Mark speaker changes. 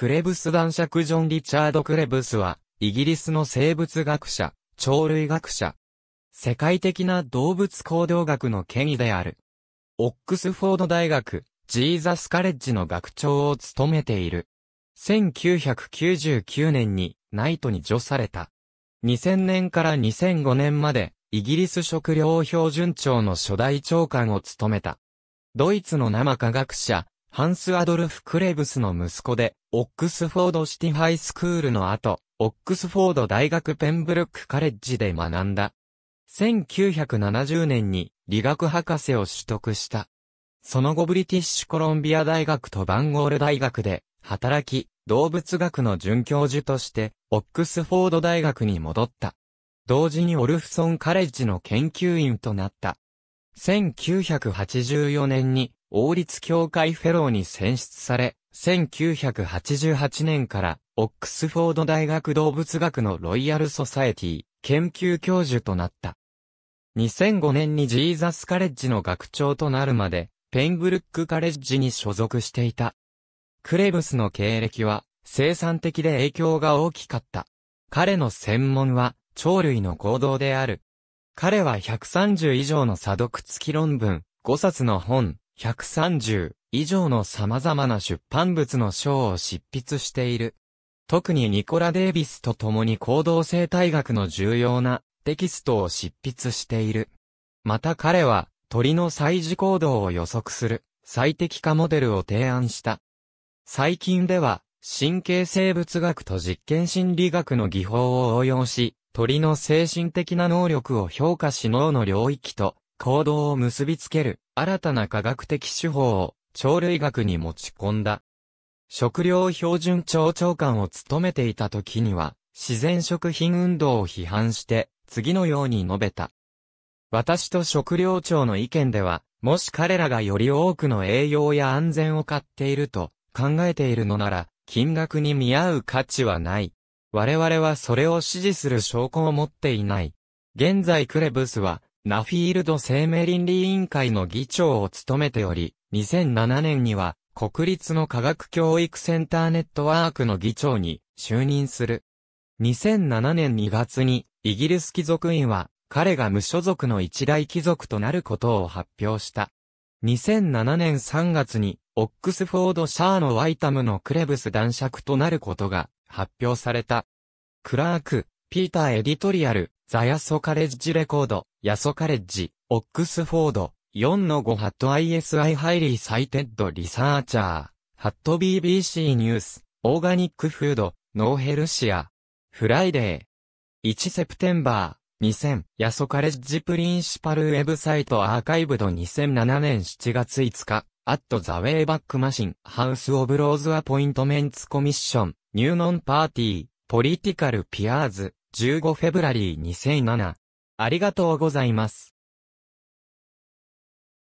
Speaker 1: クレブス男爵ジョン・リチャード・クレブスは、イギリスの生物学者、鳥類学者。世界的な動物行動学の権威である。オックスフォード大学、ジーザスカレッジの学長を務めている。1999年にナイトに除された。2000年から2005年まで、イギリス食料標準庁の初代長官を務めた。ドイツの生科学者、ハンス・アドルフ・クレブスの息子で、オックスフォードシティハイスクールの後、オックスフォード大学ペンブルックカレッジで学んだ。1970年に理学博士を取得した。その後ブリティッシュコロンビア大学とバンゴール大学で働き、動物学の准教授として、オックスフォード大学に戻った。同時にオルフソンカレッジの研究員となった。1984年に王立協会フェローに選出され、1988年からオックスフォード大学動物学のロイヤルソサエティ研究教授となった。2005年にジーザスカレッジの学長となるまで、ペンブルックカレッジに所属していた。クレブスの経歴は生産的で影響が大きかった。彼の専門は鳥類の行動である彼は130以上の査読付き論文、5冊の本、130以上の様々な出版物の章を執筆している。特にニコラ・デイビスと共に行動生態学の重要なテキストを執筆している。また彼は鳥の祭事行動を予測する最適化モデルを提案した。最近では神経生物学と実験心理学の技法を応用し、鳥の精神的な能力を評価し脳の領域と行動を結びつける新たな科学的手法を鳥類学に持ち込んだ。食料標準庁長官を務めていた時には、自然食品運動を批判して、次のように述べた。私と食料庁の意見では、もし彼らがより多くの栄養や安全を買っていると考えているのなら、金額に見合う価値はない。我々はそれを支持する証拠を持っていない。現在クレブスは、ナフィールド生命倫理委員会の議長を務めており、2007年には、国立の科学教育センターネットワークの議長に就任する。2007年2月に、イギリス貴族院は、彼が無所属の一大貴族となることを発表した。2007年3月に、オックスフォードシャーのワイタムのクレブス男爵となることが発表された。クラーク、ピーターエディトリアル、ザ・ヤソカレッジレコード、ヤソカレッジ、オックスフォード、4の5ハット ISI ハイリーサイテッドリサーチャー、ハット BBC ニュース、オーガニックフード、ノーヘルシア、フライデー、1セプテンバー、2000、ヤソカレッジプリンシパルウェブサイトアーカイブド2007年7月5日、アットザウェイバックマシン、ハウスオブローズアポイントメンツコミッション、ニューノンパーティー、ポリティカルピアーズ、15フェブラリー2007。ありがとうございます。